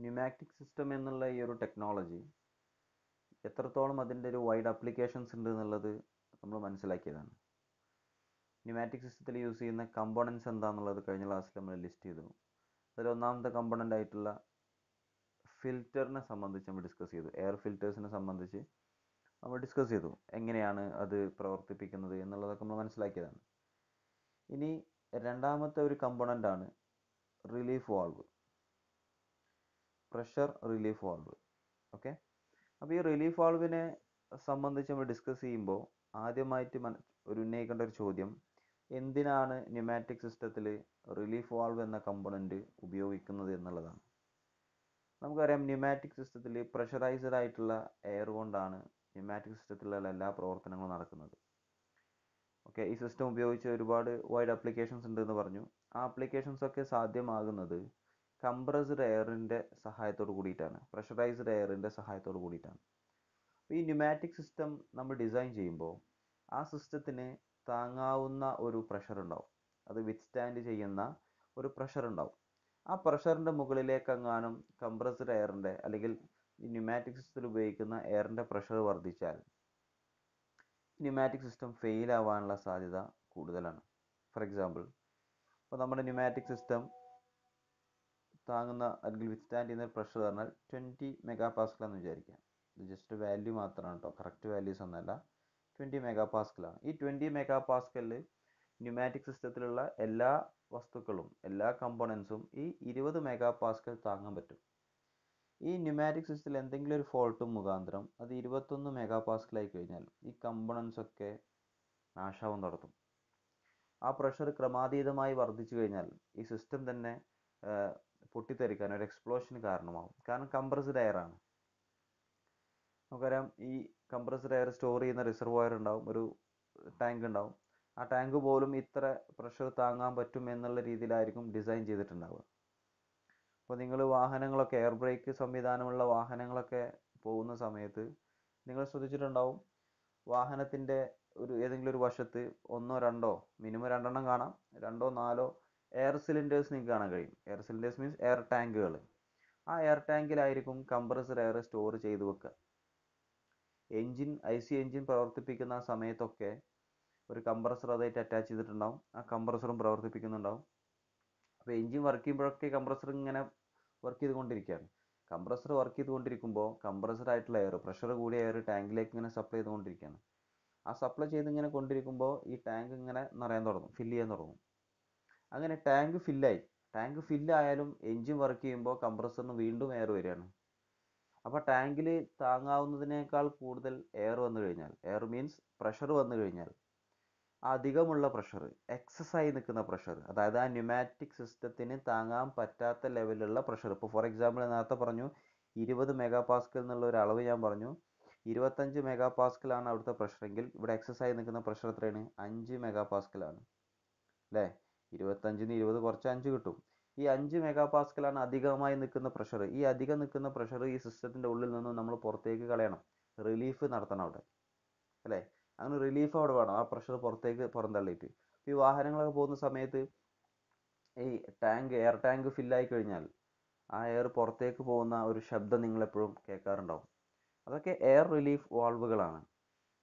pneumatic system എന്നുള്ള ഈ ഒരു ടെക്നോളജി എത്രത്തോളം അതിൻ്റെ ഒരു വൈഡ് അപ്ലിക്കേഷൻസ് ഉണ്ട് എന്നുള്ളത് നമ്മൾ മനസ്സിലാക്കിയതാണ് ന്യൂമാറ്റിക് സിസ്റ്റത്തിൽ യൂസ് ചെയ്യുന്ന കമ്പോണൻസ് എന്താണെന്നുള്ളത് കഴിഞ്ഞ ക്ലാസ്സിൽ നമ്മൾ ലിസ്റ്റ് ചെയ്തു അതിൽ ഒന്നാമത്തെ കമ്പോണൻ്റ് ആയിട്ടുള്ള ഫിൽറ്ററിനെ സംബന്ധിച്ച് നമ്മൾ ഡിസ്കസ് ചെയ്തു എയർ ഫിൽറ്റേഴ്സിനെ സംബന്ധിച്ച് നമ്മൾ ഡിസ്കസ് ചെയ്തു എങ്ങനെയാണ് അത് പ്രവർത്തിപ്പിക്കുന്നത് എന്നുള്ളതൊക്കെ നമ്മൾ മനസ്സിലാക്കിയതാണ് ഇനി രണ്ടാമത്തെ ഒരു കമ്പോണൻ്റ് ആണ് relief valve pressure relief valve okay അപ്പോൾ ഈ റിലീഫ് വാൾവിനെ സംബന്ധിച്ച് നമ്മൾ ഡിസ്കസ് ചെയ്യുമ്പോൾ ആദ്യമായിട്ട് മന ഒരു ഉന്നയിക്കേണ്ട ഒരു ചോദ്യം എന്തിനാണ് ന്യൂമാറ്റിക് സിസ്റ്റത്തിൽ റിലീഫ് വാൾവ് എന്ന കമ്പണൻറ്റ് ഉപയോഗിക്കുന്നത് എന്നുള്ളതാണ് നമുക്കറിയാം ന്യൂമാറ്റിക് സിസ്റ്റത്തിൽ പ്രഷറൈസ്ഡ് ആയിട്ടുള്ള എയർ കൊണ്ടാണ് ന്യൂമാറ്റിക് സിസ്റ്റത്തിലുള്ള എല്ലാ പ്രവർത്തനങ്ങളും നടക്കുന്നത് ഓക്കെ ഈ സിസ്റ്റം ഉപയോഗിച്ച് ഒരുപാട് വൈഡ് അപ്ലിക്കേഷൻസ് ഉണ്ടെന്ന് പറഞ്ഞു ആ അപ്ലിക്കേഷൻസ് ഒക്കെ സാധ്യമാകുന്നത് കംപ്രസ്ഡ് എയറിൻ്റെ സഹായത്തോട് കൂടിയിട്ടാണ് പ്രഷറൈസ്ഡ് എയറിൻ്റെ സഹായത്തോട് കൂടിയിട്ടാണ് ഈ ന്യൂമാറ്റിക് സിസ്റ്റം നമ്മൾ ഡിസൈൻ ചെയ്യുമ്പോൾ ആ സിസ്റ്റത്തിന് താങ്ങാവുന്ന ഒരു പ്രഷർ ഉണ്ടാവും അത് വിത്ത്സ്റ്റാൻഡ് ചെയ്യുന്ന ഒരു പ്രഷർ ഉണ്ടാവും ആ പ്രഷറിൻ്റെ മുകളിലേക്കെങ്ങാനും കംപ്രസ്ഡ് എയറിൻ്റെ അല്ലെങ്കിൽ ന്യൂമാറ്റിക് സിസ്റ്റത്തിൽ ഉപയോഗിക്കുന്ന എയറിൻ്റെ പ്രഷർ വർദ്ധിച്ചാൽ ന്യൂമാറ്റിക് സിസ്റ്റം ഫെയിൽ ആവാനുള്ള സാധ്യത കൂടുതലാണ് ഫോർ എക്സാമ്പിൾ ഇപ്പോൾ നമ്മുടെ ന്യൂമാറ്റിക് സിസ്റ്റം താങ്ങുന്ന അല്ലെങ്കിൽ വിത്ത്സ്റ്റാൻഡ് ചെയ്യുന്ന പ്രഷർ പറഞ്ഞാൽ ട്വൻറ്റി മെഗാ പാസ്കൽ എന്ന് വിചാരിക്കാം ഇത് ജസ്റ്റ് വാല്യൂ മാത്രമാണ് കേട്ടോ കറക്റ്റ് വാല്യൂസ് ഒന്നല്ല ട്വൻറ്റി മെഗാ പാസ്കലാണ് ഈ ട്വൻറ്റി മെഗാ പാസ്കലിൽ ന്യൂമാറ്റിക് സിസ്റ്റത്തിലുള്ള എല്ലാ വസ്തുക്കളും എല്ലാ കമ്പോണൻസും ഈ ഇരുപത് മെഗാ പാസ്കൽ താങ്ങാൻ പറ്റും ഈ ന്യൂമാറ്റിക് സിസ്റ്റത്തിൽ എന്തെങ്കിലും ഒരു ഫോൾട്ടും മുഖാന്തരം അത് ഇരുപത്തൊന്ന് മെഗാ പാസ്കലായി കഴിഞ്ഞാൽ ഈ കമ്പോണൻസ് ഒക്കെ നാശാവും നടത്തും ആ പ്രഷർ ക്രമാതീതമായി വർദ്ധിച്ചു കഴിഞ്ഞാൽ ഈ സിസ്റ്റം തന്നെ പൊട്ടിത്തെറിക്കാൻ ഒരു എക്സ്പ്ലോഷന് കാരണമാകും കാരണം കംപ്രസ്ഡ് എയർ ആണ് നമുക്കറിയാം ഈ കംപ്രസ്ഡ് എയർ സ്റ്റോർ ചെയ്യുന്ന റിസർവോയർ ഉണ്ടാവും ഒരു ടാങ്ക് ഉണ്ടാവും ആ ടാങ്ക് പോലും ഇത്ര പ്രഷർ താങ്ങാൻ പറ്റും എന്നുള്ള രീതിയിലായിരിക്കും ഡിസൈൻ ചെയ്തിട്ടുണ്ടാവുക അപ്പോൾ നിങ്ങൾ വാഹനങ്ങളൊക്കെ എയർ ബ്രേക്ക് സംവിധാനമുള്ള വാഹനങ്ങളൊക്കെ പോകുന്ന സമയത്ത് നിങ്ങൾ ശ്രദ്ധിച്ചിട്ടുണ്ടാവും വാഹനത്തിൻ്റെ ഒരു ഏതെങ്കിലും ഒരു വശത്ത് ഒന്നോ രണ്ടോ മിനിമം രണ്ടെണ്ണം കാണാം രണ്ടോ നാലോ എയർ സിലിണ്ടേഴ്സ് നിങ്ങൾക്ക് കാണാൻ കഴിയും എയർ സിലിണ്ടേഴ്സ് മീൻസ് എയർ ടാങ്കുകൾ ആ എയർ ടാങ്കിലായിരിക്കും കംപ്രസർ എയർ സ്റ്റോർ ചെയ്ത് വെക്കുക എൻജിൻ ഐ സി എൻജിൻ പ്രവർത്തിപ്പിക്കുന്ന സമയത്തൊക്കെ ഒരു കംപ്രസർ അതായിട്ട് അറ്റാച്ച് ചെയ്തിട്ടുണ്ടാവും ആ കംപ്രസറും പ്രവർത്തിപ്പിക്കുന്നുണ്ടാവും അപ്പോൾ എൻജിൻ വർക്ക് ചെയ്യുമ്പോഴൊക്കെ കംപ്രസർ ഇങ്ങനെ വർക്ക് ചെയ്തുകൊണ്ടിരിക്കുകയാണ് കംപ്രസർ വർക്ക് ചെയ്തുകൊണ്ടിരിക്കുമ്പോൾ ആയിട്ടുള്ള എയർ പ്രഷർ കൂടിയ എയർ ടാങ്കിലേക്ക് ഇങ്ങനെ സപ്ലൈ ചെയ്തുകൊണ്ടിരിക്കുകയാണ് ആ സപ്ലൈ ചെയ്ത് ഇങ്ങനെ കൊണ്ടിരിക്കുമ്പോൾ ഈ ടാങ്ക് ഇങ്ങനെ നിറയാൻ തുടങ്ങും ഫില്ല് ചെയ്യാൻ തുടങ്ങും അങ്ങനെ ടാങ്ക് ഫില്ലായി ടാങ്ക് ഫില്ലായാലും എൻജിൻ വർക്ക് ചെയ്യുമ്പോൾ കംപ്രസറിന് വീണ്ടും എയർ വരികയാണ് അപ്പോൾ ടാങ്കിൽ താങ്ങാവുന്നതിനേക്കാൾ കൂടുതൽ എയർ വന്നു കഴിഞ്ഞാൽ എയർ മീൻസ് പ്രഷർ വന്നു കഴിഞ്ഞാൽ അധികമുള്ള പ്രഷർ എക്സസായി നിൽക്കുന്ന പ്രഷർ അതായത് ആ ന്യൂമാറ്റിക് സിസ്റ്റത്തിന് താങ്ങാൻ പറ്റാത്ത ലെവലിലുള്ള പ്രഷർ ഇപ്പോൾ ഫോർ എക്സാമ്പിൾ നേരത്തെ പറഞ്ഞു ഇരുപത് മെഗാ പാസ്കൽ എന്നുള്ള ഒരു അളവ് ഞാൻ പറഞ്ഞു ഇരുപത്തഞ്ച് മെഗാ പാസ്കലാണ് അവിടുത്തെ പ്രഷറെങ്കിൽ ഇവിടെ എക്സസായി നിൽക്കുന്ന പ്രഷർ എത്രയാണ് അഞ്ച് മെഗാ പാസ്കലാണ് അല്ലേ ഇരുപത്തഞ്ചിന് ഇരുപത് കുറച്ച് അഞ്ച് കിട്ടും ഈ അഞ്ച് മെഗാ പാസ്കലാണ് അധികമായി നിൽക്കുന്ന പ്രഷർ ഈ അധികം നിൽക്കുന്ന പ്രഷർ ഈ സിസ്റ്റത്തിൻ്റെ ഉള്ളിൽ നിന്നും നമ്മൾ പുറത്തേക്ക് കളയണം റിലീഫ് നടത്തണം അവിടെ അല്ലേ അങ്ങനെ റിലീഫ് അവിടെ വേണം ആ പ്രഷർ പുറത്തേക്ക് പുറന്തള്ളിയിട്ട് ഈ വാഹനങ്ങളൊക്കെ പോകുന്ന സമയത്ത് ഈ ടാങ്ക് എയർ ടാങ്ക് ഫില്ലായി കഴിഞ്ഞാൽ ആ എയർ പുറത്തേക്ക് പോകുന്ന ഒരു ശബ്ദം നിങ്ങളെപ്പോഴും കേൾക്കാറുണ്ടാവും അതൊക്കെ എയർ റിലീഫ് വാൾവുകളാണ്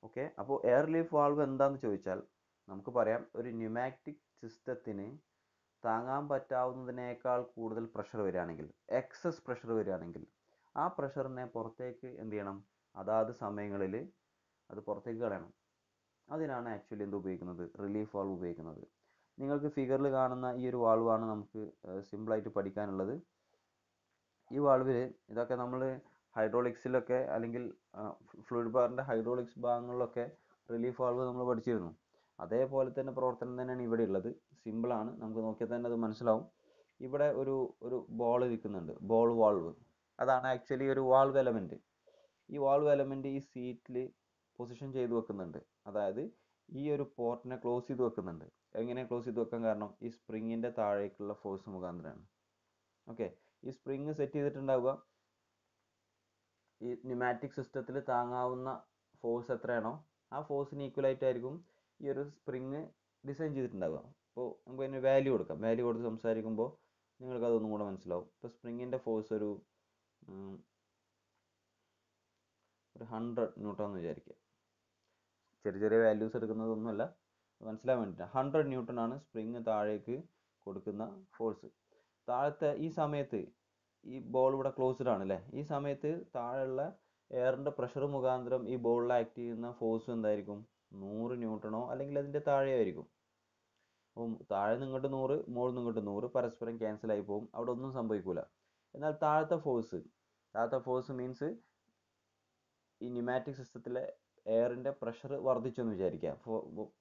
ഓക്കെ അപ്പോൾ എയർ റിലീഫ് വാൾവ് എന്താണെന്ന് ചോദിച്ചാൽ നമുക്ക് പറയാം ഒരു ന്യൂമാറ്റിക് സിസ്റ്റത്തിന് താങ്ങാൻ പറ്റാവുന്നതിനേക്കാൾ കൂടുതൽ പ്രഷർ വരികയാണെങ്കിൽ എക്സസ് പ്രഷർ വരികയാണെങ്കിൽ ആ പ്രഷറിനെ പുറത്തേക്ക് എന്ത് ചെയ്യണം അതാത് സമയങ്ങളിൽ അത് പുറത്തേക്ക് കളയണം അതിനാണ് ആക്ച്വലി എന്ത് ഉപയോഗിക്കുന്നത് റിലീഫ് വാൾവ് ഉപയോഗിക്കുന്നത് നിങ്ങൾക്ക് ഫിഗറിൽ കാണുന്ന ഈ ഒരു വാൾവാണ് നമുക്ക് സിമ്പിളായിട്ട് പഠിക്കാനുള്ളത് ഈ വാൾവിൽ ഇതൊക്കെ നമ്മൾ ഹൈഡ്രോളിക്സിലൊക്കെ അല്ലെങ്കിൽ ഫ്ലൂയിഡ് ബാറിൻ്റെ ഹൈഡ്രോളിക്സ് ഭാഗങ്ങളിലൊക്കെ റിലീഫ് വാൾവ് നമ്മൾ പഠിച്ചിരുന്നു അതേപോലെ തന്നെ പ്രവർത്തനം തന്നെയാണ് ഇവിടെ ഉള്ളത് സിമ്പിളാണ് നമുക്ക് നോക്കിയാൽ തന്നെ അത് മനസ്സിലാവും ഇവിടെ ഒരു ഒരു ബോൾ ഇരിക്കുന്നുണ്ട് ബോൾ വാൾവ് അതാണ് ആക്ച്വലി ഒരു വാൾവ് എലമെൻറ്റ് ഈ വാൾവ് എലമെൻറ്റ് ഈ സീറ്റിൽ പൊസിഷൻ ചെയ്ത് വെക്കുന്നുണ്ട് അതായത് ഈ ഒരു പോർട്ടിനെ ക്ലോസ് ചെയ്ത് വെക്കുന്നുണ്ട് എങ്ങനെ ക്ലോസ് ചെയ്ത് വെക്കാൻ കാരണം ഈ സ്പ്രിങ്ങിൻ്റെ താഴേക്കുള്ള ഫോഴ്സ് മുഖാന്തരമാണ് ഓക്കെ ഈ സ്പ്രിങ് സെറ്റ് ചെയ്തിട്ടുണ്ടാവുക ഈ ന്യൂമാറ്റിക് സിസ്റ്റത്തിൽ താങ്ങാവുന്ന ഫോഴ്സ് എത്രയാണോ ആ ഫോഴ്സിന് ഈക്വലായിട്ടായിരിക്കും ഈ ഒരു സ്പ്രിങ് ഡിസൈൻ ചെയ്തിട്ടുണ്ടാവുക അപ്പോൾ നമുക്ക് അതിന് വാല്യൂ കൊടുക്കാം വാല്യൂ കൊടുത്ത് സംസാരിക്കുമ്പോൾ നിങ്ങൾക്ക് അതൊന്നും കൂടെ മനസ്സിലാവും ഇപ്പോൾ സ്പ്രിങ്ങിൻ്റെ ഫോഴ്സ് ഒരു ഒരു ഹൺഡ്രഡ് ന്യൂട്ടൺ എന്ന് വിചാരിക്കുക ചെറിയ ചെറിയ വാല്യൂസ് എടുക്കുന്നതൊന്നുമല്ല മനസ്സിലാൻ വേണ്ടിയിട്ടാണ് ഹൺഡ്രഡ് ന്യൂട്ടൺ ആണ് സ്പ്രിങ് താഴേക്ക് കൊടുക്കുന്ന ഫോഴ്സ് താഴത്തെ ഈ സമയത്ത് ഈ ബോൾ ഇവിടെ ക്ലോസ്ഡ് ആണ് അല്ലേ ഈ സമയത്ത് താഴെയുള്ള എയറിൻ്റെ പ്രഷർ മുഖാന്തരം ഈ ബോളിൽ ആക്ട് ചെയ്യുന്ന ഫോഴ്സ് എന്തായിരിക്കും നൂറ് ന്യൂട്ടണോ അല്ലെങ്കിൽ അതിൻ്റെ താഴെ ആയിരിക്കും അപ്പം താഴെ നിങ്ങോട്ട് നൂറ് മുകളിൽ നിങ്ങോട്ട് നൂറ് പരസ്പരം ക്യാൻസൽ ആയി പോകും അവിടെ ഒന്നും സംഭവിക്കൂല എന്നാൽ താഴത്തെ ഫോഴ്സ് താഴത്തെ ഫോഴ്സ് മീൻസ് ഈ ന്യൂമാറ്റിക് സിസ്റ്റത്തിലെ എയറിൻ്റെ പ്രഷർ വർദ്ധിച്ചു എന്ന് വിചാരിക്കാം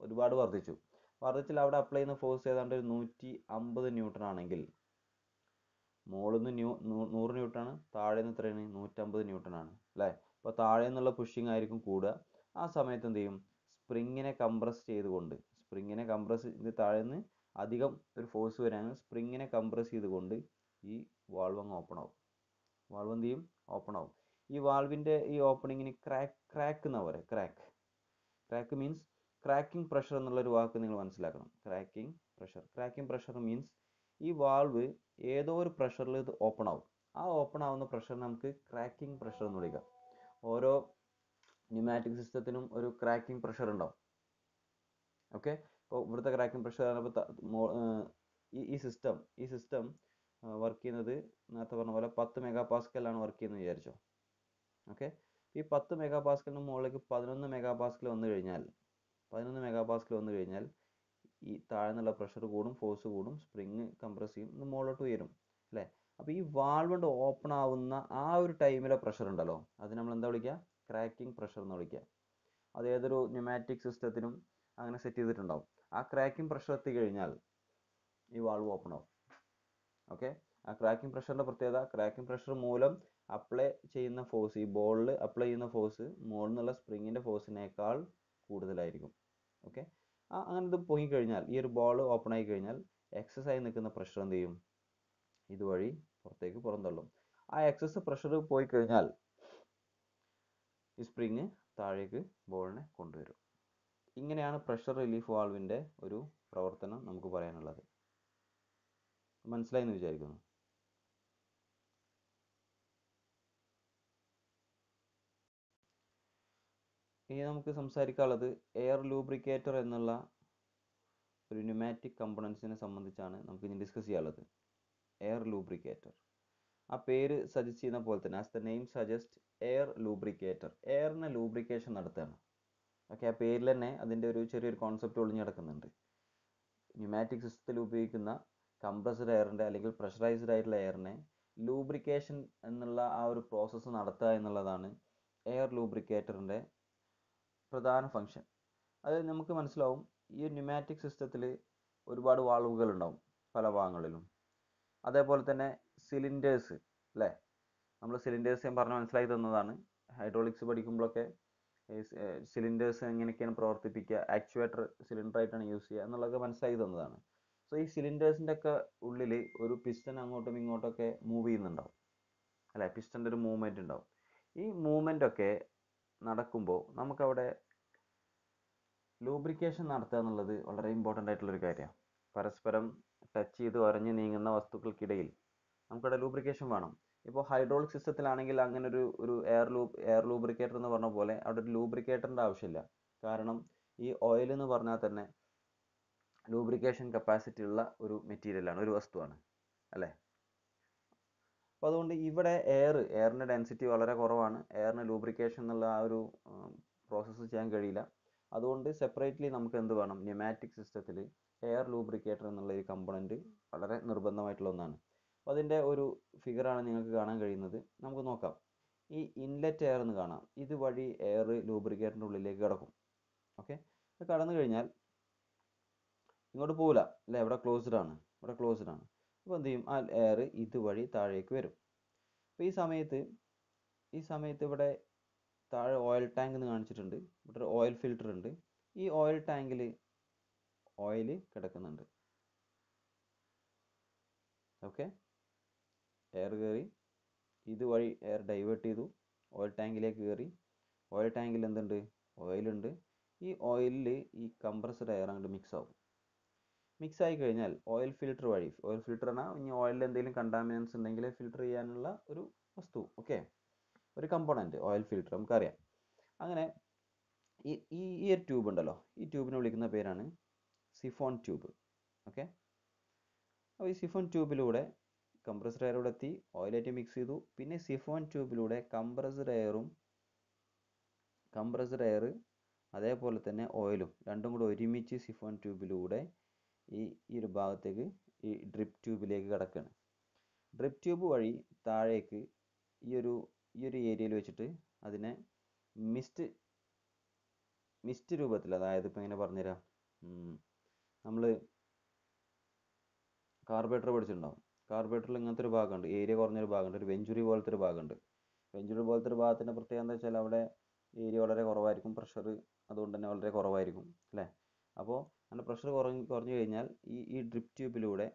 ഒരുപാട് വർദ്ധിച്ചു വർദ്ധിച്ചിൽ അവിടെ അപ്ലൈ ചെയ്യുന്ന ഫോഴ്സ് ഏതാണ്ട് ഒരു നൂറ്റി അമ്പത് ന്യൂട്ടൺ ആണെങ്കിൽ മുകളിൽ നിന്ന് ന്യൂ നൂറ് ന്യൂട്ടൺ ആണ് താഴെ നിന്ന് എത്രയാണ് നൂറ്റമ്പത് ന്യൂട്ടൺ ആണ് അല്ലേ അപ്പോൾ താഴെ നിന്നുള്ള പുഷിംഗ് ആയിരിക്കും കൂടുക ആ സമയത്ത് എന്ത് ചെയ്യും സ്പ്രിങ്ങിനെ കംപ്രസ് ചെയ്തുകൊണ്ട് സ്പ്രിങ്ങിനെ കംപ്രസ് താഴെ താഴ്ന്ന് അധികം ഒരു ഫോഴ്സ് വരാനും സ്പ്രിങ്ങിനെ കംപ്രസ് ചെയ്തുകൊണ്ട് ഈ വാൾവ് അങ്ങ് ഓപ്പൺ ആവും വാൾവ് എന്ത് ചെയ്യും ഓപ്പൺ ആവും ഈ വാൾവിൻ്റെ ഈ ഓപ്പണിങ്ങിന് ക്രാക്ക് ക്രാക്ക് എന്നാ പറയുക crack crack means cracking pressure എന്നുള്ളൊരു വാക്ക് നിങ്ങൾ മനസ്സിലാക്കണം cracking pressure cracking pressure means ഈ വാൾവ് ഏതോ ഒരു പ്രഷറിൽ ഇത് ഓപ്പൺ ആവും ആ ഓപ്പൺ ആവുന്ന പ്രഷർ നമുക്ക് ക്രാക്കിംഗ് പ്രഷർ എന്ന് വിളിക്കാം ഓരോ ന്യൂമാറ്റിക് സിസ്റ്റത്തിനും ഒരു ക്രാക്കിംഗ് പ്രഷർ ഉണ്ടാവും ഓക്കെ അപ്പോൾ ഇവിടുത്തെ ക്രാക്കിംഗ് പ്രഷർ ഈ ഈ സിസ്റ്റം ഈ സിസ്റ്റം വർക്ക് ചെയ്യുന്നത് നേരത്തെ പറഞ്ഞ പോലെ പത്ത് മെഗാ പാസ്കലാണ് വർക്ക് ചെയ്യുന്നത് വിചാരിച്ചോ ഓക്കെ ഈ പത്ത് മെഗാ പാസ്കലിന് മുകളിലേക്ക് പതിനൊന്ന് മെഗാ പാസ്കൽ വന്നു കഴിഞ്ഞാൽ പതിനൊന്ന് മെഗാ പാസ്കൽ വന്നു കഴിഞ്ഞാൽ ഈ താഴെ പ്രഷർ കൂടും ഫോഴ്സ് കൂടും സ്പ്രിങ് കംപ്രസ് ചെയ്യും ഇത് മുകളിലോട്ട് ഉയരും അല്ലേ അപ്പോൾ ഈ വാൾവ് ഓപ്പൺ ആവുന്ന ആ ഒരു ടൈമിലെ പ്രഷർ ഉണ്ടല്ലോ അത് നമ്മൾ എന്താ വിളിക്കുക ക്രാക്കിംഗ് പ്രഷർ എന്ന് വിളിക്കുക അത് ഏതൊരു ന്യൂമാറ്റിക് സിസ്റ്റത്തിനും അങ്ങനെ സെറ്റ് ചെയ്തിട്ടുണ്ടാവും ആ ക്രാക്കിംഗ് പ്രഷർ എത്തിക്കഴിഞ്ഞാൽ ഈ വാൾവ് ഓപ്പൺ ആവും ഓക്കെ ആ ക്രാക്കിംഗ് പ്രഷറിൻ്റെ പ്രത്യേകത ക്രാക്കിംഗ് പ്രഷർ മൂലം അപ്ലൈ ചെയ്യുന്ന ഫോഴ്സ് ഈ ബോളിൽ അപ്ലൈ ചെയ്യുന്ന ഫോഴ്സ് മുകളിൽ നിന്നുള്ള സ്പ്രിങ്ങിൻ്റെ ഫോഴ്സിനേക്കാൾ കൂടുതലായിരിക്കും ഓക്കെ ആ അങ്ങനെ ഇത് പൊങ്ങിക്കഴിഞ്ഞാൽ ഈ ഒരു ബോൾ ഓപ്പൺ ആയി കഴിഞ്ഞാൽ എക്സസ് ആയി നിൽക്കുന്ന പ്രഷർ എന്ത് ചെയ്യും ഇതുവഴി പുറത്തേക്ക് പുറന്തള്ളും ആ എക്സസ് പ്രഷർ പോയി കഴിഞ്ഞാൽ ഈ സ്പ്രിങ് താഴേക്ക് ബോളിനെ കൊണ്ടുവരും ഇങ്ങനെയാണ് പ്രഷർ റിലീഫ് വാൾവിൻ്റെ ഒരു പ്രവർത്തനം നമുക്ക് പറയാനുള്ളത് മനസ്സിലായി എന്ന് വിചാരിക്കുന്നു ഇനി നമുക്ക് സംസാരിക്കാനുള്ളത് എയർ ലൂബ്രിക്കേറ്റർ എന്നുള്ള ഒരു ന്യൂമാറ്റിക് കമ്പണൻസിനെ സംബന്ധിച്ചാണ് നമുക്കിനി ഡിസ്കസ് ചെയ്യാനുള്ളത് എയർ ലൂബ്രിക്കേറ്റർ ആ പേര് സജസ്റ്റ് ചെയ്യുന്ന പോലെ തന്നെ as the name suggest air lubricator എയറിന് ലൂബ്രിക്കേഷൻ നടത്തുകയാണ് ഓക്കെ ആ പേരിൽ തന്നെ അതിൻ്റെ ഒരു ചെറിയൊരു കോൺസെപ്റ്റ് ഒളിഞ്ഞു കിടക്കുന്നുണ്ട് ന്യൂമാറ്റിക് സിസ്റ്റത്തിൽ ഉപയോഗിക്കുന്ന കംപ്രസ്ഡ് എയറിൻ്റെ അല്ലെങ്കിൽ പ്രഷറൈസ്ഡ് ആയിട്ടുള്ള എയറിനെ ലൂബ്രിക്കേഷൻ എന്നുള്ള ആ ഒരു പ്രോസസ്സ് നടത്തുക എന്നുള്ളതാണ് എയർ ലൂബ്രിക്കേറ്ററിൻ്റെ പ്രധാന ഫങ്ഷൻ അത് നമുക്ക് മനസ്സിലാവും ഈ ന്യൂമാറ്റിക് സിസ്റ്റത്തിൽ ഒരുപാട് വാൾവുകൾ ഉണ്ടാവും പല ഭാഗങ്ങളിലും അതേപോലെ തന്നെ സിലിണ്ടേഴ്സ് അല്ലേ നമ്മൾ സിലിണ്ടേഴ്സ് ഞാൻ പറഞ്ഞ് മനസ്സിലായി തന്നതാണ് ഹൈഡ്രോളിക്സ് പഠിക്കുമ്പോഴൊക്കെ സിലിണ്ടേഴ്സ് എങ്ങനെയൊക്കെയാണ് പ്രവർത്തിപ്പിക്കുക ആക്ച്വേറ്റർ സിലിണ്ടർ ആയിട്ടാണ് യൂസ് ചെയ്യുക എന്നുള്ളതൊക്കെ മനസ്സിലായി തന്നതാണ് സോ ഈ സിലിണ്ടേഴ്സിൻ്റെ ഒക്കെ ഉള്ളിൽ ഒരു പിസ്റ്റൺ അങ്ങോട്ടും ഇങ്ങോട്ടൊക്കെ മൂവ് ചെയ്യുന്നുണ്ടാവും അല്ലെ പിസ്റ്റൻ്റെ ഒരു മൂവ്മെൻ്റ് ഉണ്ടാവും ഈ മൂവ്മെൻ്റ് ഒക്കെ നടക്കുമ്പോൾ നമുക്കവിടെ ലൂബ്രിക്കേഷൻ നടത്തുക എന്നുള്ളത് വളരെ ഇമ്പോർട്ടൻ്റ് ആയിട്ടുള്ളൊരു കാര്യമാണ് പരസ്പരം ടച്ച് ചെയ്ത് ഉരഞ്ഞ് നീങ്ങുന്ന വസ്തുക്കൾക്കിടയിൽ നമുക്കവിടെ ലൂബ്രിക്കേഷൻ വേണം ഇപ്പോൾ ഹൈഡ്രോളിക് സിസ്റ്റത്തിലാണെങ്കിൽ അങ്ങനെ ഒരു ഒരു എയർ ലൂബ് എയർ ലൂബ്രിക്കേറ്റർ എന്ന് പറഞ്ഞ പോലെ അവിടെ ഒരു ലൂബ്രിക്കേറ്ററിൻ്റെ ആവശ്യമില്ല കാരണം ഈ ഓയിൽ എന്ന് പറഞ്ഞാൽ തന്നെ ലൂബ്രിക്കേഷൻ കപ്പാസിറ്റി ഉള്ള ഒരു മെറ്റീരിയലാണ് ഒരു വസ്തുവാണ് അല്ലേ അപ്പോൾ അതുകൊണ്ട് ഇവിടെ എയർ എയറിൻ്റെ ഡെൻസിറ്റി വളരെ കുറവാണ് എയറിന് ലൂബ്രിക്കേഷൻ എന്നുള്ള ആ ഒരു പ്രോസസ്സ് ചെയ്യാൻ കഴിയില്ല അതുകൊണ്ട് സെപ്പറേറ്റ്ലി നമുക്ക് എന്ത് വേണം ന്യൂമാറ്റിക് സിസ്റ്റത്തിൽ എയർ ലൂബ്രിക്കേറ്റർ എന്നുള്ള ഒരു കമ്പണൻറ്റ് വളരെ നിർബന്ധമായിട്ടുള്ള ഒന്നാണ് അപ്പോൾ അതിൻ്റെ ഒരു ഫിഗറാണ് നിങ്ങൾക്ക് കാണാൻ കഴിയുന്നത് നമുക്ക് നോക്കാം ഈ ഇൻലെറ്റ് എയർ എന്ന് കാണാം ഇതുവഴി എയർ ലൂബ്രിക്കേറ്ററിൻ്റെ ഉള്ളിലേക്ക് കിടക്കും ഓക്കെ ഇത് കടന്നു കഴിഞ്ഞാൽ ഇങ്ങോട്ട് പോകില്ല അല്ലേ ഇവിടെ ക്ലോസ്ഡ് ആണ് ഇവിടെ ക്ലോസ്ഡ് ആണ് അപ്പോൾ എന്ത് ചെയ്യും ആ എയർ ഇതുവഴി താഴേക്ക് വരും അപ്പോൾ ഈ സമയത്ത് ഈ സമയത്ത് ഇവിടെ താഴെ ഓയിൽ ടാങ്ക് എന്ന് കാണിച്ചിട്ടുണ്ട് ഇവിടെ ഒരു ഓയിൽ ഫിൽറ്റർ ഉണ്ട് ഈ ഓയിൽ ടാങ്കിൽ ഓയിൽ കിടക്കുന്നുണ്ട് ഓക്കെ എയർ കയറി ഇതുവഴി എയർ ഡൈവേർട്ട് ചെയ്തു ഓയിൽ ടാങ്കിലേക്ക് കയറി ഓയിൽ ടാങ്കിൽ എന്തുണ്ട് ഓയിലുണ്ട് ഈ ഓയിലിൽ ഈ കംപ്രസ്ഡ് എയർ അങ്ങോട്ട് മിക്സ് ആകും മിക്സ് ആയി കഴിഞ്ഞാൽ ഓയിൽ ഫിൽട്ടർ വഴി ഓയിൽ ഫിൽട്ടർ എന്നാൽ ഇനി ഓയിലിൽ എന്തെങ്കിലും കണ്ടാമിനൻസ് ഉണ്ടെങ്കിൽ ഫിൽട്ടർ ചെയ്യാനുള്ള ഒരു വസ്തു ഓക്കെ ഒരു കമ്പോണൻറ്റ് ഓയിൽ ഫിൽട്ടർ നമുക്കറിയാം അങ്ങനെ ഈ ഈ ഒരു ട്യൂബ് ഉണ്ടല്ലോ ഈ ട്യൂബിനെ വിളിക്കുന്ന പേരാണ് സിഫോൺ ട്യൂബ് ഓക്കെ അപ്പോൾ ഈ സിഫോൺ ട്യൂബിലൂടെ കംപ്രസ്ഡ് എയറോടെ എത്തി ഓയിലായിട്ട് മിക്സ് ചെയ്തു പിന്നെ സിഫോൺ ട്യൂബിലൂടെ കംപ്രസ്ഡ് എയറും കംപ്രസ്ഡ് എയർ അതേപോലെ തന്നെ ഓയിലും രണ്ടും കൂടെ ഒരുമിച്ച് സിഫോൺ ട്യൂബിലൂടെ ഈ ഈ ഒരു ഭാഗത്തേക്ക് ഈ ഡ്രിപ്പ് ട്യൂബിലേക്ക് കിടക്കുകയാണ് ഡ്രിപ്പ് ട്യൂബ് വഴി താഴേക്ക് ഈ ഒരു ഈ ഒരു ഏരിയയിൽ വെച്ചിട്ട് അതിനെ മിസ്റ്റ് മിസ്റ്റ് രൂപത്തിൽ അതായത് ഇപ്പം എങ്ങനെ പറഞ്ഞുതരാം നമ്മൾ കാർബറേറ്റർ പഠിച്ചിട്ടുണ്ടാവും കാർബേറ്ററിൽ ഇങ്ങനത്തെ ഒരു ഭാഗമുണ്ട് ഏരിയ കുറഞ്ഞൊരു ഭാഗമുണ്ട് ഒരു വെഞ്ചുറി പോലത്തെ ഒരു ഭാഗമുണ്ട് വെഞ്ചുറി പോലത്തെ ഒരു ഭാഗത്തിൻ്റെ പ്രത്യേകത എന്താ വെച്ചാൽ അവിടെ ഏരിയ വളരെ കുറവായിരിക്കും പ്രഷർ അതുകൊണ്ട് തന്നെ വളരെ കുറവായിരിക്കും അല്ലേ അപ്പോൾ അങ്ങനെ പ്രഷർ കുറഞ്ഞ് കുറഞ്ഞു കഴിഞ്ഞാൽ ഈ ഈ ഡ്രിപ്പ് ട്യൂബിലൂടെ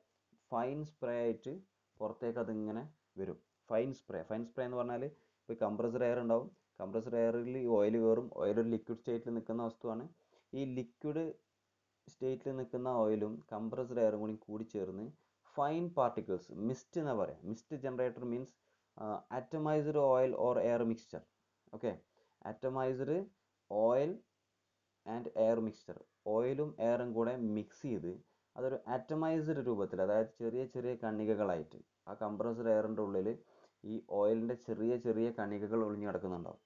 ഫൈൻ സ്പ്രേ ആയിട്ട് പുറത്തേക്ക് അതിങ്ങനെ വരും ഫൈൻ സ്പ്രേ ഫൈൻ സ്പ്രേ എന്ന് പറഞ്ഞാൽ ഇപ്പോൾ കംപ്രസർ എയർ ഉണ്ടാവും കംപ്രസർ എയറിൽ ഈ ഓയിൽ കയറും ഓയിൽ ഒരു ലിക്വിഡ് സ്റ്റേറ്റിൽ നിൽക്കുന്ന വസ്തുവാണ് ഈ ലിക്വിഡ് സ്റ്റേറ്റിൽ നിൽക്കുന്ന ഓയിലും കംപ്രസർ എയറും കൂടി കൂടി ചേർന്ന് ഫൈൻ പാർട്ടിക്കിൾസ് മിസ്റ്റ് എന്ന് പറയാം mist generator means atomised oil or air mixture okay atomised oil and air mixture ഓയിലും എയറും കൂടെ മിക്സ് ചെയ്ത് അതൊരു ആറ്റമൈസ്ഡ് രൂപത്തിൽ അതായത് ചെറിയ ചെറിയ കണികകളായിട്ട് ആ കംപ്രസ്ഡ് എയറിൻ്റെ ഉള്ളിൽ ഈ ഓയിലിൻ്റെ ചെറിയ ചെറിയ കണികകൾ ഒളിഞ്ഞു കിടക്കുന്നുണ്ടാവും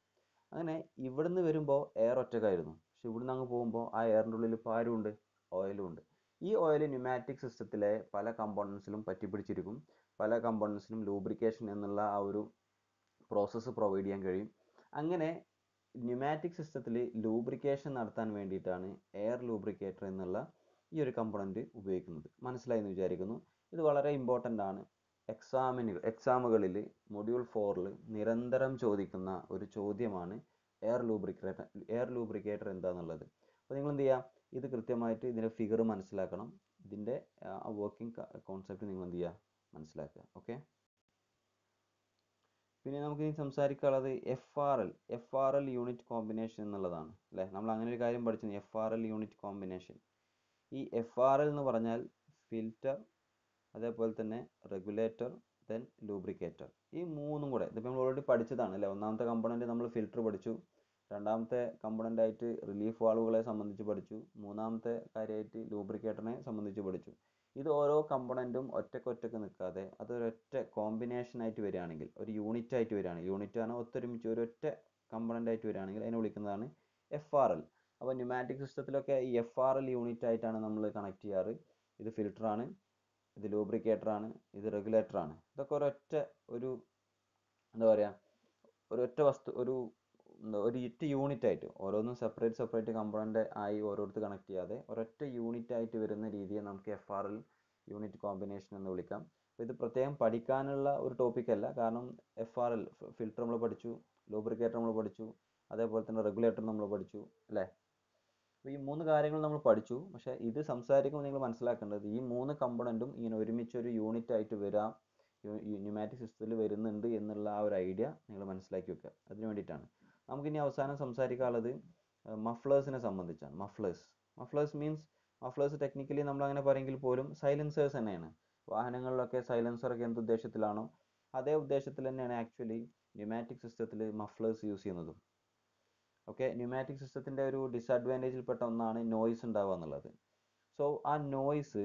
അങ്ങനെ ഇവിടുന്ന് വരുമ്പോൾ എയർ ഒറ്റക്കായിരുന്നു പക്ഷെ ഇവിടുന്ന് അങ്ങ് പോകുമ്പോൾ ആ എയറിൻ്റെ ഉള്ളിൽ പാലും ഉണ്ട് ഓയിലും ഉണ്ട് ഈ ഓയിൽ ന്യൂമാറ്റിക് സിസ്റ്റത്തിലെ പല കമ്പോണൻസിലും പറ്റിപ്പിടിച്ചിരിക്കും പല കമ്പോണൻസിനും ലൂബ്രിക്കേഷൻ എന്നുള്ള ആ ഒരു പ്രോസസ്സ് പ്രൊവൈഡ് ചെയ്യാൻ കഴിയും അങ്ങനെ ന്യൂമാറ്റിക് സിസ്റ്റത്തിൽ ലൂബ്രിക്കേഷൻ നടത്താൻ വേണ്ടിയിട്ടാണ് എയർ ലൂബ്രിക്കേറ്റർ എന്നുള്ള ഈ ഒരു കമ്പോണൻറ്റ് ഉപയോഗിക്കുന്നത് മനസ്സിലായി എന്ന് വിചാരിക്കുന്നു ഇത് വളരെ ഇമ്പോർട്ടൻ്റ് ആണ് എക്സാമിനുകൾ എക്സാമുകളിൽ മൊഡ്യൂൾ ഫോറിൽ നിരന്തരം ചോദിക്കുന്ന ഒരു ചോദ്യമാണ് എയർ ലൂബ്രിക്കേറ്റർ എയർ ലൂബ്രിക്കേറ്റർ എന്താണെന്നുള്ളത് അപ്പോൾ നിങ്ങൾ എന്ത് ചെയ്യുക ഇത് കൃത്യമായിട്ട് ഇതിൻ്റെ ഫിഗർ മനസ്സിലാക്കണം ഇതിൻ്റെ ആ വർക്കിംഗ് കോൺസെപ്റ്റ് നിങ്ങൾ എന്ത് ചെയ്യുക മനസ്സിലാക്കുക ഓക്കെ പിന്നെ നമുക്ക് ഇനി സംസാരിക്കാനുള്ളത് F R L F R L unit combination എന്നുള്ളതാണ് അല്ലേ നമ്മൾ അങ്ങനെ ഒരു കാര്യം പഠിച്ചു F R L unit combination ഈ എഫ് ആർ എൽ എന്ന് പറഞ്ഞാൽ ഫിൽറ്റർ അതേപോലെ തന്നെ റെഗുലേറ്റർ ദെൻ ലൂബ്രിക്കേറ്റർ ഈ മൂന്നും കൂടെ ഇതിപ്പോൾ നമ്മൾ ഓൾറെഡി പഠിച്ചതാണ് അല്ലേ ഒന്നാമത്തെ കമ്പോണൻറ്റ് നമ്മൾ ഫിൽറ്റർ പഠിച്ചു രണ്ടാമത്തെ കമ്പണൻ്റ് ആയിട്ട് റിലീഫ് വാളുകളെ സംബന്ധിച്ച് പഠിച്ചു മൂന്നാമത്തെ കാര്യമായിട്ട് ലൂബ്രിക്കേറ്ററിനെ സംബന്ധിച്ച് പഠിച്ചു ഇത് ഓരോ കമ്പണൻറ്റും ഒറ്റക്കൊറ്റക്ക് നിൽക്കാതെ അതൊരൊറ്റ കോമ്പിനേഷനായിട്ട് വരികയാണെങ്കിൽ ഒരു യൂണിറ്റ് ആയിട്ട് വരികയാണെങ്കിൽ യൂണിറ്റ് ആണ് ഒത്തൊരുമിച്ച് ഒരൊറ്റ കമ്പണൻ്റ് ആയിട്ട് വരികയാണെങ്കിൽ അതിനെ വിളിക്കുന്നതാണ് എഫ് ആർ എൽ അപ്പോൾ ന്യൂമാറ്റിക് സിസ്റ്റത്തിലൊക്കെ ഈ എഫ് ആർ എൽ യൂണിറ്റ് ആയിട്ടാണ് നമ്മൾ കണക്ട് ചെയ്യാറ് ഇത് ഫിൽട്ടറാണ് ഇത് ലൂബ്രിക്കേറ്ററാണ് ഇത് റെഗുലേറ്ററാണ് ഇതൊക്കെ ഒരൊറ്റ ഒരു എന്താ പറയുക ഒരൊറ്റ വസ്തു ഒരു ഒരു ഒറ്റ യൂണിറ്റ് ആയിട്ട് ഓരോന്നും സെപ്പറേറ്റ് സെപ്പറേറ്റ് കമ്പോണന്റ് ആയി ഓരോരുത്തർ കണക്ട് ചെയ്യാതെ ഒരൊറ്റ യൂണിറ്റ് ആയിട്ട് വരുന്ന രീതിയെ നമുക്ക് F R L unit combination എന്ന് വിളിക്കാം ഇത് പ്രത്യേകം പഠിക്കാനുള്ള ഒരു ടോപ്പിക് അല്ല കാരണം എഫ് ആർ എൽ ഫിൽട്ടർ നമ്മൾ പഠിച്ചു ലൂബ്രിക്കേറ്റർ നമ്മൾ പഠിച്ചു അതേപോലെ തന്നെ റെഗുലേറ്റർ നമ്മൾ പഠിച്ചു അല്ലേ അപ്പോൾ ഈ മൂന്ന് കാര്യങ്ങൾ നമ്മൾ പഠിച്ചു പക്ഷേ ഇത് സംസാരിക്കുമ്പോൾ നിങ്ങൾ മനസ്സിലാക്കേണ്ടത് ഈ മൂന്ന് കമ്പണൻറ്റും ഇങ്ങനെ ഒരുമിച്ച് ഒരു യൂണിറ്റ് ആയിട്ട് വരാം ന്യൂമാറ്റിക് സിസ്റ്റത്തിൽ വരുന്നുണ്ട് എന്നുള്ള ആ ഒരു ഐഡിയ നിങ്ങൾ മനസ്സിലാക്കി വെക്കുക അതിന് വേണ്ടിയിട്ടാണ് നമുക്കിനി അവസാനം സംസാരിക്കാനുള്ളത് മഫ്ലേഴ്സിനെ സംബന്ധിച്ചാണ് mufflers mufflers means mufflers technically നമ്മൾ അങ്ങനെ പറയെങ്കിൽ പോലും സൈലൻസേഴ്സ് തന്നെയാണ് വാഹനങ്ങളിലൊക്കെ സൈലൻസറൊക്കെ എന്ത് ഉദ്ദേശത്തിലാണോ അതേ ഉദ്ദേശത്തിൽ തന്നെയാണ് ആക്ച്വലി ന്യൂമാറ്റിക് സിസ്റ്റത്തിൽ മഫ്ലേഴ്സ് യൂസ് ചെയ്യുന്നതും ഓക്കെ ന്യൂമാറ്റിക് സിസ്റ്റത്തിൻ്റെ ഒരു ഡിസഡ്വാൻറ്റേജിൽപ്പെട്ട ഒന്നാണ് നോയ്സ് ഉണ്ടാവുക എന്നുള്ളത് സോ ആ നോയ്സ്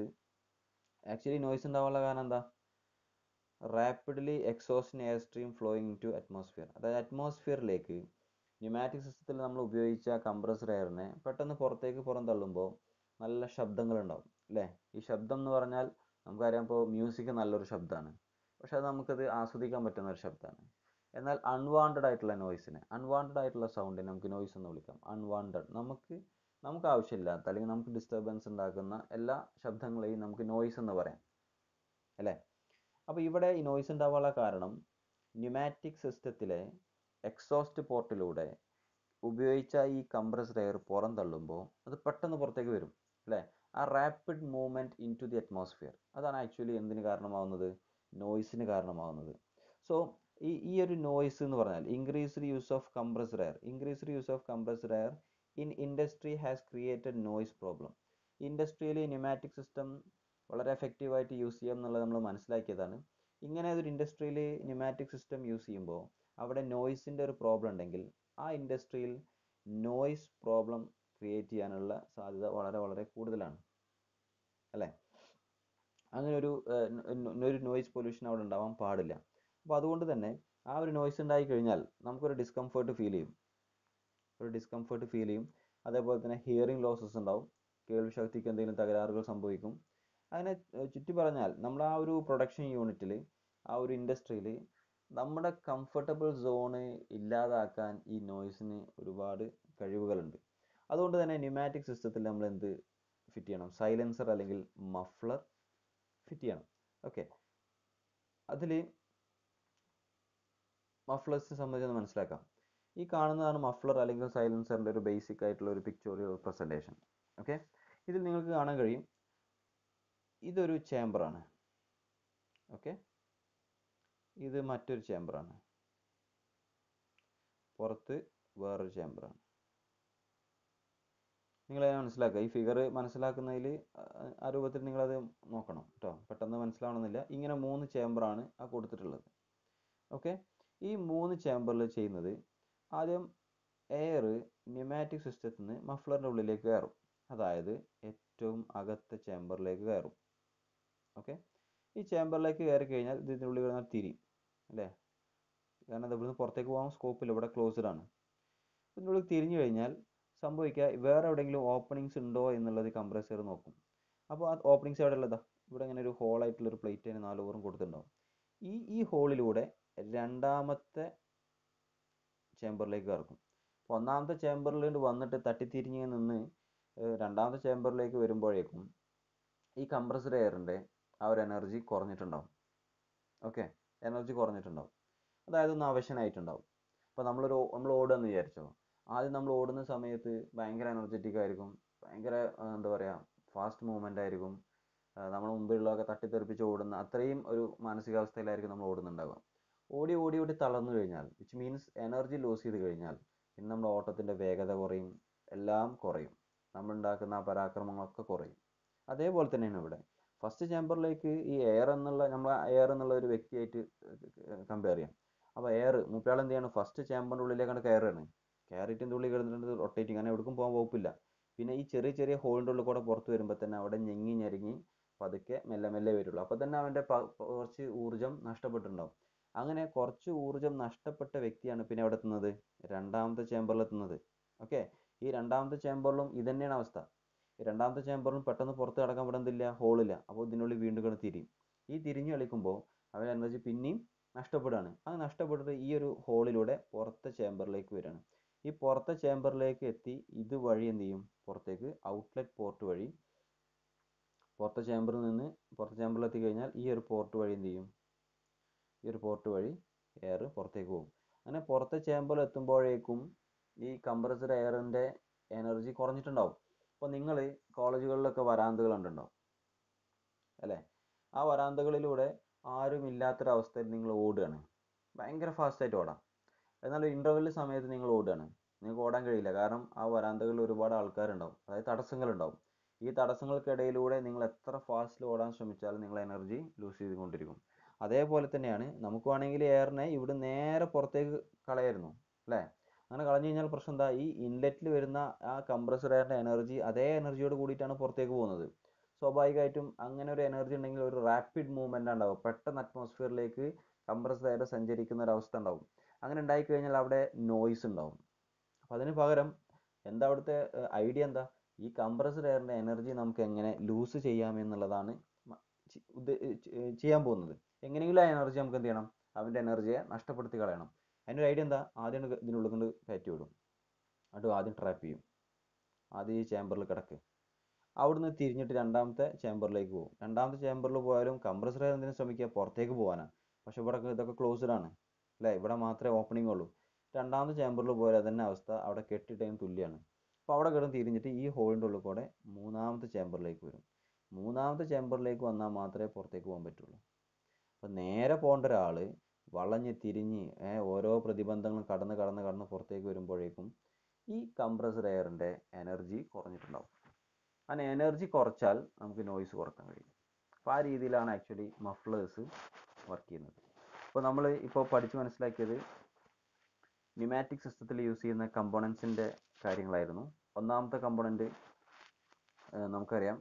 ആക്ച്വലി നോയ്സ് ഉണ്ടാവാനുള്ള കാരണം എന്താ rapidly exhausting air stream flowing to atmosphere അതായത് അറ്റ്മോസ്ഫിയറിലേക്ക് ന്യൂമാറ്റിക് സിസ്റ്റത്തിൽ നമ്മൾ ഉപയോഗിച്ച കംപ്രസർ എയറിനെ പെട്ടെന്ന് പുറത്തേക്ക് പുറം തള്ളുമ്പോൾ നല്ല ശബ്ദങ്ങൾ ഉണ്ടാവും അല്ലേ ഈ ശബ്ദം എന്ന് പറഞ്ഞാൽ നമുക്കറിയാം ഇപ്പോൾ മ്യൂസിക് നല്ലൊരു ശബ്ദമാണ് പക്ഷെ അത് നമുക്കത് ആസ്വദിക്കാൻ പറ്റുന്ന ഒരു ശബ്ദമാണ് എന്നാൽ അൺവാണ്ടഡ് ആയിട്ടുള്ള നോയ്സിനെ അൺവാണ്ടഡ് ആയിട്ടുള്ള സൗണ്ടിനെ നമുക്ക് നോയിസ് എന്ന് വിളിക്കാം അൺവാണ്ടഡ് നമുക്ക് നമുക്ക് ആവശ്യമില്ലാത്ത അല്ലെങ്കിൽ നമുക്ക് ഡിസ്റ്റർബൻസ് ഉണ്ടാക്കുന്ന എല്ലാ ശബ്ദങ്ങളെയും നമുക്ക് നോയിസ് എന്ന് പറയാം അല്ലേ അപ്പോൾ ഇവിടെ ഈ നോയിസ് ഉണ്ടാവാനുള്ള കാരണം ന്യൂമാറ്റിക് സിസ്റ്റത്തിലെ എക്സോസ്റ്റ് പോർട്ടിലൂടെ ഉപയോഗിച്ച ഈ കംപ്രസ്ഡ് എയർ തള്ളുമ്പോൾ അത് പെട്ടെന്ന് പുറത്തേക്ക് വരും അല്ലേ ആ rapid movement into the atmosphere അതാണ് ആക്ച്വലി എന്തിന് കാരണമാവുന്നത് നോയ്സിന് കാരണമാവുന്നത് സോ ഈ ഈ ഒരു നോയ്സ് എന്ന് പറഞ്ഞാൽ increased use of compressed air increased use of compressed air in industry has created noise problem ഇൻഡസ്ട്രിയിൽ ന്യൂമാറ്റിക് സിസ്റ്റം വളരെ എഫക്റ്റീവായിട്ട് യൂസ് ചെയ്യാം എന്നുള്ളത് നമ്മൾ മനസ്സിലാക്കിയതാണ് ഇങ്ങനെ ഒരു ഇൻഡസ്ട്രിയിൽ ന്യൂമാറ്റിക് സിസ്റ്റം യൂസ് ചെയ്യുമ്പോൾ അവിടെ നോയ്സിൻ്റെ ഒരു പ്രോബ്ലം ഉണ്ടെങ്കിൽ ആ ഇൻഡസ്ട്രിയിൽ നോയ്സ് പ്രോബ്ലം ക്രിയേറ്റ് ചെയ്യാനുള്ള സാധ്യത വളരെ വളരെ കൂടുതലാണ് അല്ലേ അങ്ങനെ ഒരു ഒരു നോയ്സ് പൊല്യൂഷൻ അവിടെ ഉണ്ടാവാൻ പാടില്ല അപ്പോൾ അതുകൊണ്ട് തന്നെ ആ ഒരു നോയ്സ് ഉണ്ടായി കഴിഞ്ഞാൽ നമുക്കൊരു ഡിസ്കംഫേർട്ട് ഫീൽ ചെയ്യും ഒരു ഡിസ്കംഫേർട്ട് ഫീൽ ചെയ്യും അതേപോലെ തന്നെ ഹിയറിംഗ് ലോസസ് ഉണ്ടാവും കേൾവിശക്തിക്ക് എന്തെങ്കിലും തകരാറുകൾ സംഭവിക്കും അങ്ങനെ ചുറ്റി പറഞ്ഞാൽ നമ്മൾ ആ ഒരു പ്രൊഡക്ഷൻ യൂണിറ്റിൽ ആ ഒരു ഇൻഡസ്ട്രിയിൽ നമ്മുടെ കംഫർട്ടബിൾ സോണ് ഇല്ലാതാക്കാൻ ഈ നോയ്സിന് ഒരുപാട് കഴിവുകളുണ്ട് അതുകൊണ്ട് തന്നെ ന്യൂമാറ്റിക് സിസ്റ്റത്തിൽ നമ്മൾ എന്ത് ഫിറ്റ് ചെയ്യണം സൈലൻസർ അല്ലെങ്കിൽ മഫ്ലർ ഫിറ്റ് ചെയ്യണം ഓക്കെ അതിൽ മഫ്ലേഴ്സിനെ സംബന്ധിച്ച് മനസ്സിലാക്കാം ഈ കാണുന്നതാണ് മഫ്ലർ അല്ലെങ്കിൽ സൈലൻസറിൻ്റെ ഒരു ബേസിക് ആയിട്ടുള്ള ഒരു ഒരു പ്രസൻറ്റേഷൻ ഓക്കെ ഇതിൽ നിങ്ങൾക്ക് കാണാൻ കഴിയും ഇതൊരു ചേംബറാണ് ഓക്കെ ഇത് മറ്റൊരു ചേംബറാണ് പുറത്ത് വേറൊരു ചേംബറാണ് നിങ്ങളതിനെ മനസ്സിലാക്കുക ഈ ഫിഗർ മനസ്സിലാക്കുന്നതിൽ ആ രൂപത്തിൽ നിങ്ങളത് നോക്കണം കേട്ടോ പെട്ടെന്ന് മനസ്സിലാവണമെന്നില്ല ഇങ്ങനെ മൂന്ന് ചേംബറാണ് ആ കൊടുത്തിട്ടുള്ളത് ഓക്കെ ഈ മൂന്ന് ചേംബറിൽ ചെയ്യുന്നത് ആദ്യം എയർ ന്യൂമാറ്റിക് സിസ്റ്റത്തിൽ നിന്ന് മഫ്ലറിൻ്റെ ഉള്ളിലേക്ക് കയറും അതായത് ഏറ്റവും അകത്തെ ചേംബറിലേക്ക് കയറും ഓക്കെ ഈ ചേംബറിലേക്ക് കയറി കഴിഞ്ഞാൽ ഇതിൻ്റെ ഉള്ളിൽ കിടന്ന തിരി അല്ലേ കാരണം അത് ഇവിടുന്ന് പുറത്തേക്ക് പോകാൻ ഇല്ല ഇവിടെ ക്ലോസ്ഡ് ആണ് ഇതിനുള്ളിൽ തിരിഞ്ഞു കഴിഞ്ഞാൽ സംഭവിക്കുക വേറെ എവിടെയെങ്കിലും ഓപ്പണിങ്സ് ഉണ്ടോ എന്നുള്ളത് കംപ്രസ്സർ നോക്കും അപ്പോൾ ആ ഓപ്പണിങ്സ് എവിടെ ഉള്ളതാ ഇവിടെ ഇങ്ങനെ ഒരു ഹോളായിട്ടുള്ളൊരു ഒരു തന്നെ നാല് ഓറും കൊടുത്തിട്ടുണ്ടാവും ഈ ഈ ഹോളിലൂടെ രണ്ടാമത്തെ ചേമ്പറിലേക്ക് കറക്കും അപ്പോൾ ഒന്നാമത്തെ ചേമ്പറിൽ വന്നിട്ട് തട്ടിത്തിരിഞ്ഞ് നിന്ന് രണ്ടാമത്തെ ചേമ്പറിലേക്ക് വരുമ്പോഴേക്കും ഈ കംപ്രസർ എയറിൻ്റെ ആ ഒരു എനർജി കുറഞ്ഞിട്ടുണ്ടാവും ഓക്കെ എനർജി കുറഞ്ഞിട്ടുണ്ടാവും അതായത് ഒന്ന് അവശനായിട്ടുണ്ടാവും ഇപ്പോൾ നമ്മളൊരു നമ്മൾ ഓടുകയെന്ന് വിചാരിച്ചോ ആദ്യം നമ്മൾ ഓടുന്ന സമയത്ത് ഭയങ്കര എനർജറ്റിക് ആയിരിക്കും ഭയങ്കര എന്താ പറയുക ഫാസ്റ്റ് മൂവ്മെൻ്റ് ആയിരിക്കും നമ്മുടെ മുമ്പിലുള്ളതൊക്കെ തട്ടിത്തെറിപ്പിച്ച് ഓടുന്ന അത്രയും ഒരു മാനസികാവസ്ഥയിലായിരിക്കും നമ്മൾ ഓടുന്നുണ്ടാവുക ഓടി ഓടി ഓടി തളർന്നു കഴിഞ്ഞാൽ വിച്ച് മീൻസ് എനർജി ലൂസ് ചെയ്ത് കഴിഞ്ഞാൽ പിന്നെ നമ്മുടെ ഓട്ടത്തിൻ്റെ വേഗത കുറയും എല്ലാം കുറയും നമ്മളുണ്ടാക്കുന്ന ആ പരാക്രമങ്ങളൊക്കെ കുറയും അതേപോലെ തന്നെയാണ് ഇവിടെ ഫസ്റ്റ് ചേമ്പറിലേക്ക് ഈ എയർ എന്നുള്ള നമ്മൾ എയർ എന്നുള്ള ഒരു വ്യക്തിയായിട്ട് കമ്പയർ ചെയ്യാം അപ്പോൾ എയർ മൂപ്പയാൾ എന്ത് ചെയ്യണം ഫസ്റ്റ് ചേമ്പറിൻ്റെ ഉള്ളിലേക്കാണ് കയറുകയാണ് കയറിയിട്ട് ഉള്ളിൽ കിടന്നിട്ടുണ്ട് റൊട്ടേറ്റിങ് അങ്ങനെ എവിടേക്കും പോകാൻ വകുപ്പില്ല പിന്നെ ഈ ചെറിയ ചെറിയ ഹോളിൻ്റെ ഉള്ളിൽ കൂടെ പുറത്ത് വരുമ്പോൾ തന്നെ അവിടെ ഞെങ്ങി ഞെരങ്ങി പതുക്കെ മെല്ലെ മെല്ലെ വരുള്ളൂ അപ്പോൾ തന്നെ അവൻ്റെ കുറച്ച് ഊർജ്ജം നഷ്ടപ്പെട്ടിട്ടുണ്ടാവും അങ്ങനെ കുറച്ച് ഊർജ്ജം നഷ്ടപ്പെട്ട വ്യക്തിയാണ് പിന്നെ അവിടെ എത്തുന്നത് രണ്ടാമത്തെ ചേമ്പറിൽ എത്തുന്നത് ഓക്കെ ഈ രണ്ടാമത്തെ ചേമ്പറിലും ഇതന്നെയാണ് അവസ്ഥ രണ്ടാമത്തെ ചേമ്പറിൽ പെട്ടെന്ന് പുറത്ത് കടക്കാൻ ഇവിടെ എന്തില്ല ഹോളില്ല അപ്പോൾ ഇതിനുള്ളിൽ വീണ്ടും കിടന്ന് തിരിയും ഈ തിരിഞ്ഞ് കളിക്കുമ്പോൾ അവരുടെ എനർജി പിന്നെയും നഷ്ടപ്പെടുകയാണ് അത് നഷ്ടപ്പെട്ടിട്ട് ഈ ഒരു ഹോളിലൂടെ പുറത്തെ ചേമ്പറിലേക്ക് വരികയാണ് ഈ പുറത്തെ ചേമ്പറിലേക്ക് എത്തി ഇതുവഴി എന്ത് ചെയ്യും പുറത്തേക്ക് ഔട്ട്ലെറ്റ് പോർട്ട് വഴി പുറത്തെ ചേമ്പറിൽ നിന്ന് പുറത്തെ ചേമ്പറിൽ എത്തി കഴിഞ്ഞാൽ ഈ ഒരു പോർട്ട് വഴി എന്ത് ചെയ്യും ഈ ഒരു പോർട്ട് വഴി എയർ പുറത്തേക്ക് പോകും അങ്ങനെ പുറത്തെ ചേമ്പറിൽ എത്തുമ്പോഴേക്കും ഈ കംപ്രസർ എയറിൻ്റെ എനർജി കുറഞ്ഞിട്ടുണ്ടാവും അപ്പോൾ നിങ്ങൾ കോളേജുകളിലൊക്കെ വരാന്തകൾ ഉണ്ടോ അല്ലേ ആ വരാന്തകളിലൂടെ ആരും ഇല്ലാത്തൊരവസ്ഥയിൽ നിങ്ങൾ ഓടുകയാണ് ഭയങ്കര ഫാസ്റ്റായിട്ട് ഓടാം എന്നാൽ ഇൻ്റർവെൽ സമയത്ത് നിങ്ങൾ ഓടുകയാണ് നിങ്ങൾക്ക് ഓടാൻ കഴിയില്ല കാരണം ആ വരാന്തകളിൽ ഒരുപാട് ആൾക്കാരുണ്ടാവും അതായത് തടസ്സങ്ങളുണ്ടാവും ഈ തടസ്സങ്ങൾക്കിടയിലൂടെ നിങ്ങൾ എത്ര ഫാസ്റ്റിൽ ഓടാൻ ശ്രമിച്ചാലും നിങ്ങൾ എനർജി ലൂസ് ചെയ്തുകൊണ്ടിരിക്കും അതേപോലെ തന്നെയാണ് നമുക്ക് വേണമെങ്കിൽ എയറിനെ ഇവിടെ നേരെ പുറത്തേക്ക് കളയായിരുന്നു അല്ലേ അങ്ങനെ കളഞ്ഞു കഴിഞ്ഞാൽ പ്രശ്നം എന്താ ഈ ഇൻലെറ്റിൽ വരുന്ന ആ കംപ്രസർ എയറിൻ്റെ എനർജി അതേ എനർജിയോട് കൂടിയിട്ടാണ് പുറത്തേക്ക് പോകുന്നത് സ്വാഭാവികമായിട്ടും അങ്ങനെ ഒരു എനർജി ഉണ്ടെങ്കിൽ ഒരു റാപ്പിഡ് മൂവ്മെൻ്റ് ഉണ്ടാവും പെട്ടെന്ന് അറ്റ്മോസ്ഫിയറിലേക്ക് കംപ്രസർ എയർ സഞ്ചരിക്കുന്ന ഒരു അവസ്ഥ ഉണ്ടാവും അങ്ങനെ ഉണ്ടായിക്കഴിഞ്ഞാൽ അവിടെ നോയ്സ് ഉണ്ടാവും അപ്പോൾ അതിന് പകരം എന്താ അവിടുത്തെ ഐഡിയ എന്താ ഈ കംപ്രസർ എയറിൻ്റെ എനർജി നമുക്ക് എങ്ങനെ ലൂസ് ചെയ്യാം എന്നുള്ളതാണ് ചെയ്യാൻ പോകുന്നത് എങ്ങനെയെങ്കിലും ആ എനർജി നമുക്ക് എന്ത് ചെയ്യണം അവൻ്റെ എനർജിയെ നഷ്ടപ്പെടുത്തി കളയണം അതിൻ്റെ ഐഡിയ എന്താ ആദ്യം ഇതിനുള്ളിൽ കൊണ്ട് കയറ്റി വിടും എന്നിട്ട് ആദ്യം ട്രാപ്പ് ചെയ്യും ആദ്യം ഈ ചേമ്പറിൽ കിടക്ക് അവിടുന്ന് തിരിഞ്ഞിട്ട് രണ്ടാമത്തെ ചേമ്പറിലേക്ക് പോകും രണ്ടാമത്തെ ചേമ്പറിൽ പോയാലും കംപ്രസർ എന്തിനും ശ്രമിക്കുക പുറത്തേക്ക് പോകാനാണ് പക്ഷെ ഇവിടെ ഇതൊക്കെ ക്ലോസ്ഡ് ആണ് അല്ലേ ഇവിടെ മാത്രമേ ഓപ്പണിംഗ് ഉള്ളൂ രണ്ടാമത്തെ ചേമ്പറിൽ പോയാൽ അതന്നെ അവസ്ഥ അവിടെ കെട്ടിട്ടതിന് തുല്യമാണ് അപ്പോൾ അവിടെ കിടന്ന് തിരിഞ്ഞിട്ട് ഈ ഹോളിൻ്റെ ഉള്ളിൽ കൂടെ മൂന്നാമത്തെ ചേമ്പറിലേക്ക് വരും മൂന്നാമത്തെ ചേമ്പറിലേക്ക് വന്നാൽ മാത്രമേ പുറത്തേക്ക് പോകാൻ പറ്റുള്ളൂ അപ്പോൾ നേരെ പോകേണ്ട ഒരാൾ വളഞ്ഞ് തിരിഞ്ഞ് ഓരോ പ്രതിബന്ധങ്ങളും കടന്ന് കടന്ന് കടന്ന് പുറത്തേക്ക് വരുമ്പോഴേക്കും ഈ കംപ്രസ്ഡ് എയറിൻ്റെ എനർജി കുറഞ്ഞിട്ടുണ്ടാവും അങ്ങനെ എനർജി കുറച്ചാൽ നമുക്ക് നോയ്സ് കുറക്കാൻ കഴിയും അപ്പോൾ ആ രീതിയിലാണ് ആക്ച്വലി മഫ്ലേഴ്സ് വർക്ക് ചെയ്യുന്നത് അപ്പോൾ നമ്മൾ ഇപ്പോൾ പഠിച്ച് മനസ്സിലാക്കിയത് ന്യൂമാറ്റിക് സിസ്റ്റത്തിൽ യൂസ് ചെയ്യുന്ന കമ്പോണൻസിൻ്റെ കാര്യങ്ങളായിരുന്നു ഒന്നാമത്തെ കമ്പോണൻറ്റ് നമുക്കറിയാം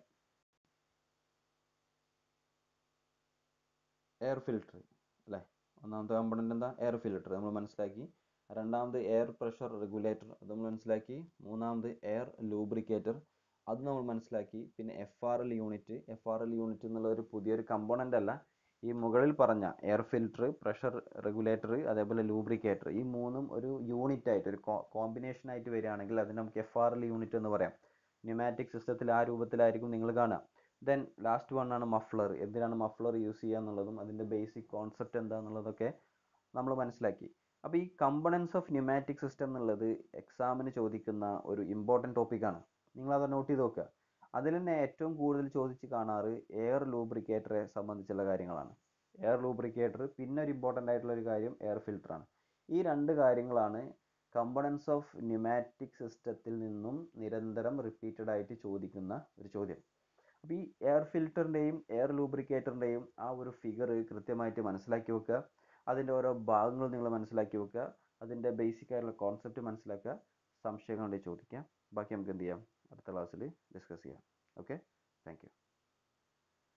എയർ ഫിൽട്ടർ ഒന്നാമത്തെ കമ്പണൻ്റ് എന്താ എയർ ഫിൽട്ടർ നമ്മൾ മനസ്സിലാക്കി രണ്ടാമത് എയർ പ്രഷർ റെഗുലേറ്റർ അത് നമ്മൾ മനസ്സിലാക്കി മൂന്നാമത് എയർ ലൂബ്രിക്കേറ്റർ അത് നമ്മൾ മനസ്സിലാക്കി പിന്നെ F R L unit F R L unit എന്നുള്ള ഒരു പുതിയൊരു കമ്പോണൻ്റ് അല്ല ഈ മുകളിൽ പറഞ്ഞ എയർ ഫിൽട്ടർ പ്രഷർ റെഗുലേറ്റർ അതേപോലെ ലൂബ്രിക്കേറ്റർ ഈ മൂന്നും ഒരു യൂണിറ്റ് ആയിട്ട് ഒരു കോമ്പിനേഷൻ ആയിട്ട് വരികയാണെങ്കിൽ അതിന് നമുക്ക് എഫ് ആർ എൽ യൂണിറ്റ് എന്ന് പറയാം ന്യൂമാറ്റിക് സിസ്റ്റത്തിൽ ആ രൂപത്തിലായിരിക്കും നിങ്ങൾ കാണുക ദെൻ ലാസ്റ്റ് വൺ ആണ് മഫ്ലർ എന്തിനാണ് മഫ്ലർ യൂസ് ചെയ്യുക എന്നുള്ളതും അതിൻ്റെ ബേസിക് കോൺസെപ്റ്റ് എന്താണെന്നുള്ളതൊക്കെ നമ്മൾ മനസ്സിലാക്കി അപ്പോൾ ഈ കമ്പണൻസ് ഓഫ് ന്യൂമാറ്റിക് സിസ്റ്റം എന്നുള്ളത് എക്സാമിന് ചോദിക്കുന്ന ഒരു ഇമ്പോർട്ടൻറ്റ് ടോപ്പിക്കാണ് നിങ്ങളത് നോട്ട് ചെയ്ത് നോക്കുക അതിൽ തന്നെ ഏറ്റവും കൂടുതൽ ചോദിച്ച് കാണാറ് എയർ ലൂബ്രിക്കേറ്ററെ സംബന്ധിച്ചുള്ള കാര്യങ്ങളാണ് എയർ ലൂബ്രിക്കേറ്റർ പിന്നെ ഒരു ഇമ്പോർട്ടൻ്റ് ആയിട്ടുള്ള ഒരു കാര്യം എയർ ഫിൽറ്ററാണ് ഈ രണ്ട് കാര്യങ്ങളാണ് കമ്പണൻസ് ഓഫ് ന്യൂമാറ്റിക് സിസ്റ്റത്തിൽ നിന്നും നിരന്തരം റിപ്പീറ്റഡ് ആയിട്ട് ചോദിക്കുന്ന ഒരു ചോദ്യം അപ്പോൾ ഈ എയർ ഫിൽറ്ററിൻ്റെയും എയർ ലൂബ്രിക്കേറ്ററിൻ്റെയും ആ ഒരു ഫിഗർ കൃത്യമായിട്ട് മനസ്സിലാക്കി വെക്കുക അതിൻ്റെ ഓരോ ഭാഗങ്ങൾ നിങ്ങൾ മനസ്സിലാക്കി വെക്കുക അതിൻ്റെ ബേസിക് ആയിട്ടുള്ള കോൺസെപ്റ്റ് മനസ്സിലാക്കുക ഉണ്ടെങ്കിൽ ചോദിക്കുക ബാക്കി നമുക്ക് എന്ത് ചെയ്യാം അടുത്ത ക്ലാസ്സിൽ ഡിസ്കസ് ചെയ്യാം ഓക്കെ താങ്ക്